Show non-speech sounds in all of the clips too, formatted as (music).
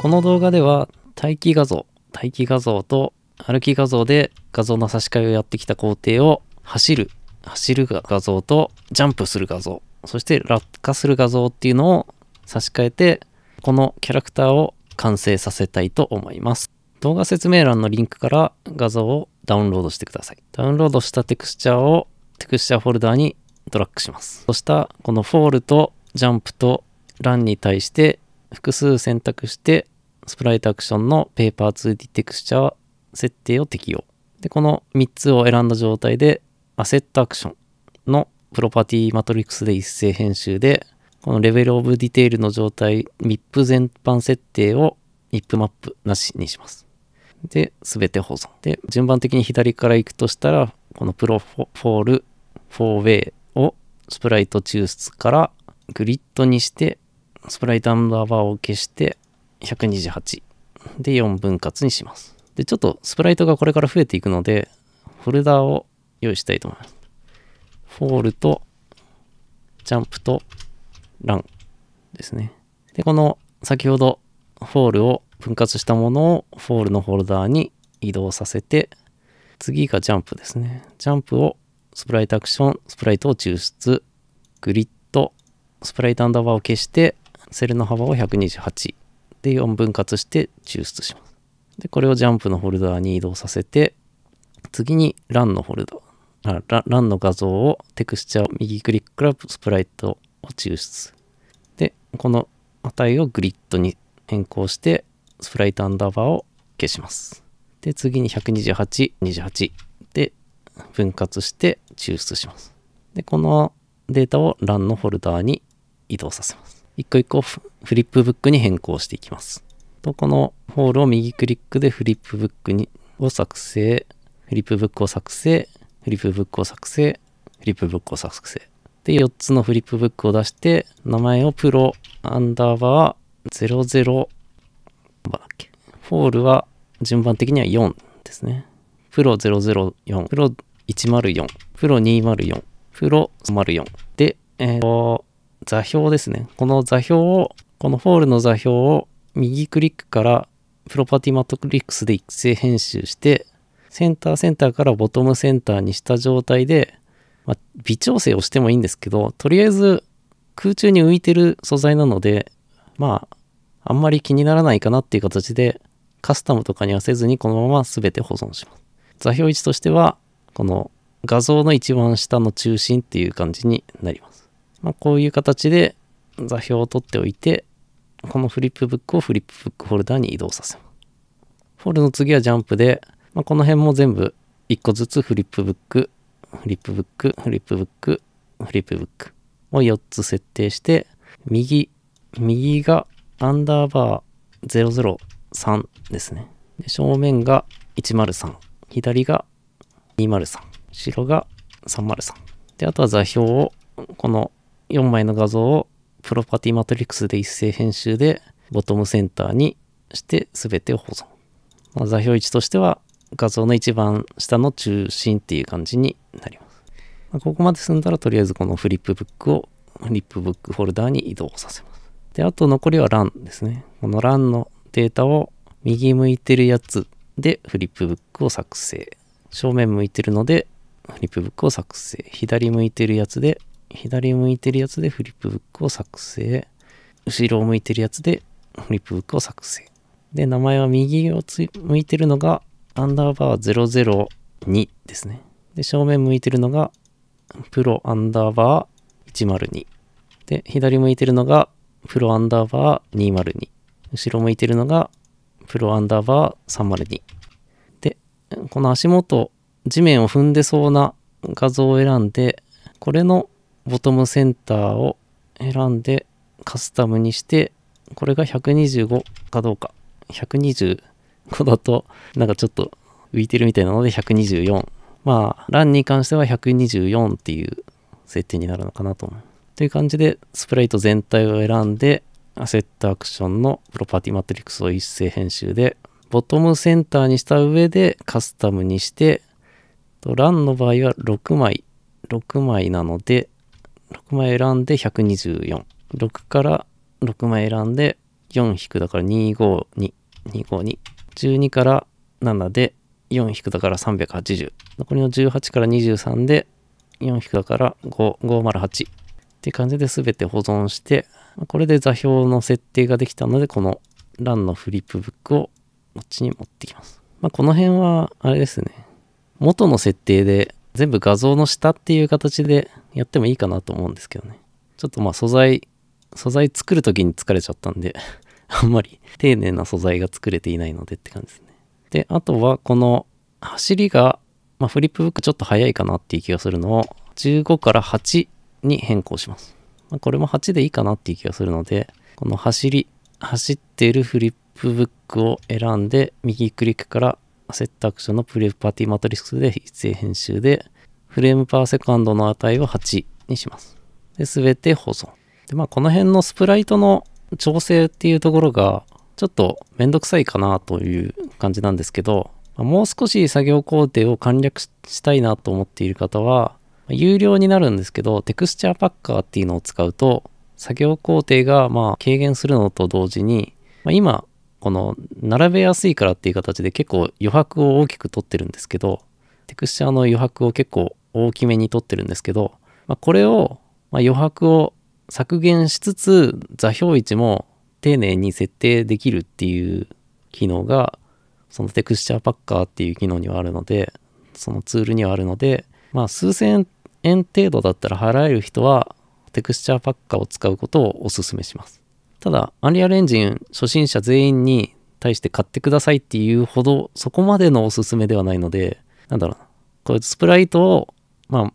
この動画では待機画像待機画像と歩き画像で画像の差し替えをやってきた工程を走る走る画像とジャンプする画像そして落下する画像っていうのを差し替えてこのキャラクターを完成させたいと思います動画説明欄のリンクから画像をダウンロードしてくださいダウンロードしたテクスチャーをテクスチャーフォルダーにドラッグしますそしたこのフォールとジャンプと欄に対して複数選択して、スプライトアクションのペーパー 2D テクスチャー設定を適用。で、この3つを選んだ状態で、アセットアクションのプロパティマトリックスで一斉編集で、このレベルオブディテールの状態、MIP 全般設定を MIP マップなしにします。で、全て保存。で、順番的に左から行くとしたら、このプロフォール、4ウェイをスプライト抽出からグリッドにして、スプライトアンダーバーを消して、128で4分割にします。で、ちょっとスプライトがこれから増えていくので、フォルダーを用意したいと思います。フォールと、ジャンプと、ランですね。で、この先ほどフォールを分割したものをフォールのフォルダーに移動させて、次がジャンプですね。ジャンプをスプライトアクション、スプライトを抽出、グリッド、スプライトアンダーバーを消して、セルの幅を128で4分割して抽出します。で、これをジャンプのフォルダーに移動させて、次に LAN のフォルダー、あ LAN の画像をテクスチャを右クリックからスプライトを抽出。で、この値をグリッドに変更して、スプライトアンダーバーを消します。で、次に128、28で分割して抽出します。で、このデータを LAN のフォルダーに移動させます。一個一個フリップブックに変更していきます。と、このフォールを右クリックでフリップブックにを作成、フリップブックを作成、フリップブックを作成、フリップブックを作成。で、4つのフリップブックを出して、名前をプロアンダーバー00、だっけ。フォールは順番的には4ですね。プロ004、プロ104、プロ204、プロ104。で、えー、座標ですね。この座標を、このホールの座標を右クリックからプロパティマトクリックスで育成編集して、センターセンターからボトムセンターにした状態で、まあ、微調整をしてもいいんですけど、とりあえず空中に浮いてる素材なので、まあ、あんまり気にならないかなっていう形で、カスタムとかにはせずにこのまま全て保存します。座標位置としては、この画像の一番下の中心っていう感じになります。まあ、こういう形で座標を取っておいて、このフリップブックをフリップブックフォルダに移動させます。フォルの次はジャンプで、まあ、この辺も全部1個ずつフリップブック、フリップブック、フリップブック、フリップブックを4つ設定して、右、右がアンダーバー003ですね。で正面が103、左が203、白が303。で、あとは座標をこの4枚の画像をプロパティマトリックスで一斉編集でボトムセンターにして全てを保存。まあ、座標位置としては画像の一番下の中心っていう感じになります。まあ、ここまで済んだらとりあえずこのフリップブックをフリップブックフォルダーに移動させます。で、あと残りは LAN ですね。この LAN のデータを右向いてるやつでフリップブックを作成。正面向いてるのでフリップブックを作成。左向いてるやつで左向いてるやつでフリップブックを作成。後ろを向いてるやつでフリップブックを作成。で、名前は右を向いてるのが、アンダーバー002ですね。で、正面向いてるのが、プロアンダーバー102。で、左向いてるのが、プロアンダーバー202。後ろ向いてるのが、プロアンダーバー302。で、この足元、地面を踏んでそうな画像を選んで、これのボトムセンターを選んでカスタムにして、これが125かどうか。125だと、なんかちょっと浮いてるみたいなので124。まあ、ランに関しては124っていう設定になるのかなと思う。という感じで、スプライト全体を選んで、アセットアクションのプロパティマトリックスを一斉編集で、ボトムセンターにした上でカスタムにして、ランの場合は6枚、6枚なので、6枚選んで124。6から6枚選んで4引くだから252。252。12から7で4引くだから380。残りの18から23で4引くだから5、508。って感じで全て保存して、これで座標の設定ができたので、この欄のフリップブックをこっちに持ってきます。まあ、この辺は、あれですね。元の設定で全部画像の下っていう形でやってもいいかなと思うんですけどね。ちょっとまあ素材、素材作る時に疲れちゃったんで (laughs) あんまり丁寧な素材が作れていないのでって感じですね。で、あとはこの走りが、まあ、フリップブックちょっと早いかなっていう気がするのを15から8に変更します。まあ、これも8でいいかなっていう気がするので、この走り、走ってるフリップブックを選んで右クリックからアセットアクションのプレパティマトリックスで一斉編集で、フレームパーセカンドの値を8にします。で、すべて保存。で、まあ、この辺のスプライトの調整っていうところが、ちょっとめんどくさいかなという感じなんですけど、もう少し作業工程を簡略したいなと思っている方は、有料になるんですけど、テクスチャーパッカーっていうのを使うと、作業工程がまあ軽減するのと同時に、まあ、今、この並べやすいからっていう形で結構余白を大きく取ってるんですけどテクスチャーの余白を結構大きめに取ってるんですけど、まあ、これを、ま余白を削減しつつ座標位置も丁寧に設定できるっていう機能がそのテクスチャーパッカーっていう機能にはあるのでそのツールにはあるのでまあ数千円程度だったら払える人はテクスチャーパッカーを使うことをおすすめしますただ、アンリアルエンジン初心者全員に対して買ってくださいっていうほど、そこまでのおすすめではないので、なんだろうな。これスプライトを、まあ、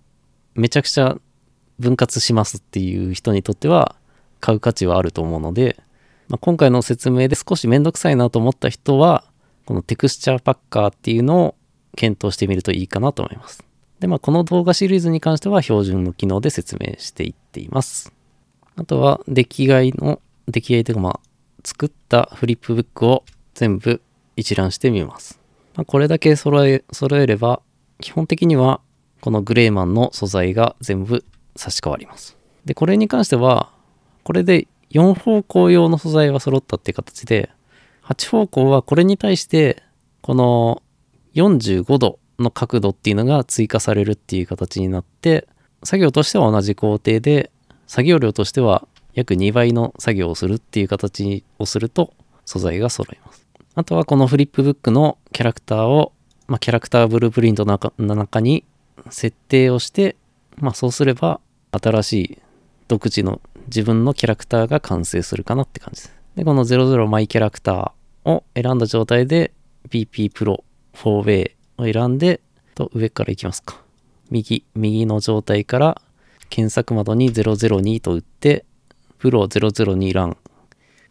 めちゃくちゃ分割しますっていう人にとっては、買う価値はあると思うので、まあ、今回の説明で少しめんどくさいなと思った人は、このテクスチャーパッカーっていうのを検討してみるといいかなと思います。で、まあ、この動画シリーズに関しては標準の機能で説明していっています。あとは、出来買いの出来合いというか、まあ、作ったフリップブックを全部一覧してみます。まあ、これだけ揃え、揃えれば、基本的にはこのグレーマンの素材が全部差し替わります。で、これに関しては、これで4方向用の素材は揃ったっていう形で、8方向はこれに対して、この45度の角度っていうのが追加されるっていう形になって、作業としては同じ工程で、作業量としては約2倍の作業をするっていう形をすると素材が揃います。あとはこのフリップブックのキャラクターを、まあ、キャラクターブループリントの中に設定をして、まあ、そうすれば新しい独自の自分のキャラクターが完成するかなって感じです。で、この00マイキャラクターを選んだ状態で BP プロ 4way を選んで、と上からいきますか。右、右の状態から検索窓に002と打って、プロ002ラン。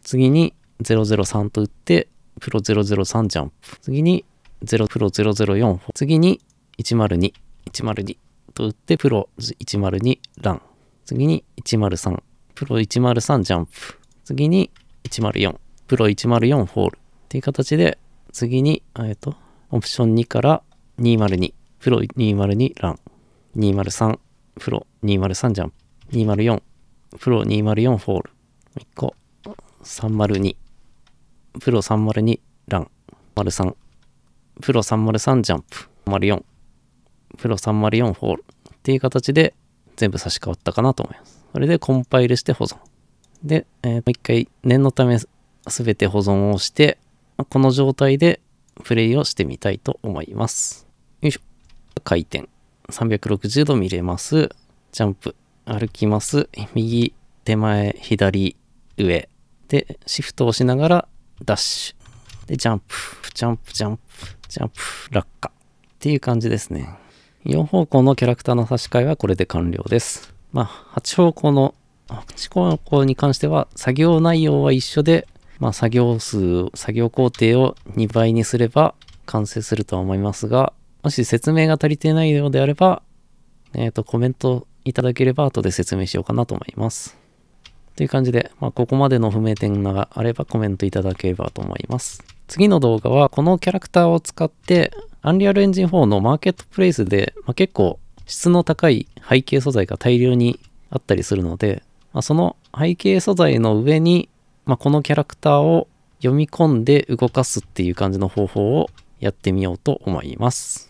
次に003と打って、プロ003ジャンプ。次に0プロ004。次に102、102と打って、プロ102ラン。次に103、プロ103ジャンプ。次に104、プロ104ホール。っていう形で、次に、えっと、オプション2から202、プロ202ラン。203、プロ203ジャンプ。204、プロ204フォール。1個。302。プロ302ラン。03。プロ303ジャンプ。04。プロ304フォール。っていう形で全部差し替わったかなと思います。それでコンパイルして保存。で、えもう一回念のため全て保存をして、この状態でプレイをしてみたいと思います。よいしょ。回転。360度見れます。ジャンプ。歩きます。右、手前、左、上。で、シフトをしながら、ダッシュ。で、ジャンプ、ジャンプ、ジャンプ、ジャンプ、落下。っていう感じですね。4方向のキャラクターの差し替えはこれで完了です。まあ、8方向の、8方向に関しては、作業内容は一緒で、まあ、作業数、作業工程を2倍にすれば完成するとは思いますが、もし説明が足りてないようであれば、えっ、ー、と、コメントいただければ後で説明しようかなと思います。という感じで、まあ、ここまでの不明点があればコメントいただければと思います。次の動画はこのキャラクターを使って Unreal Engine 4のマーケットプレイスで、まあ、結構質の高い背景素材が大量にあったりするので、まあ、その背景素材の上に、まあ、このキャラクターを読み込んで動かすっていう感じの方法をやってみようと思います。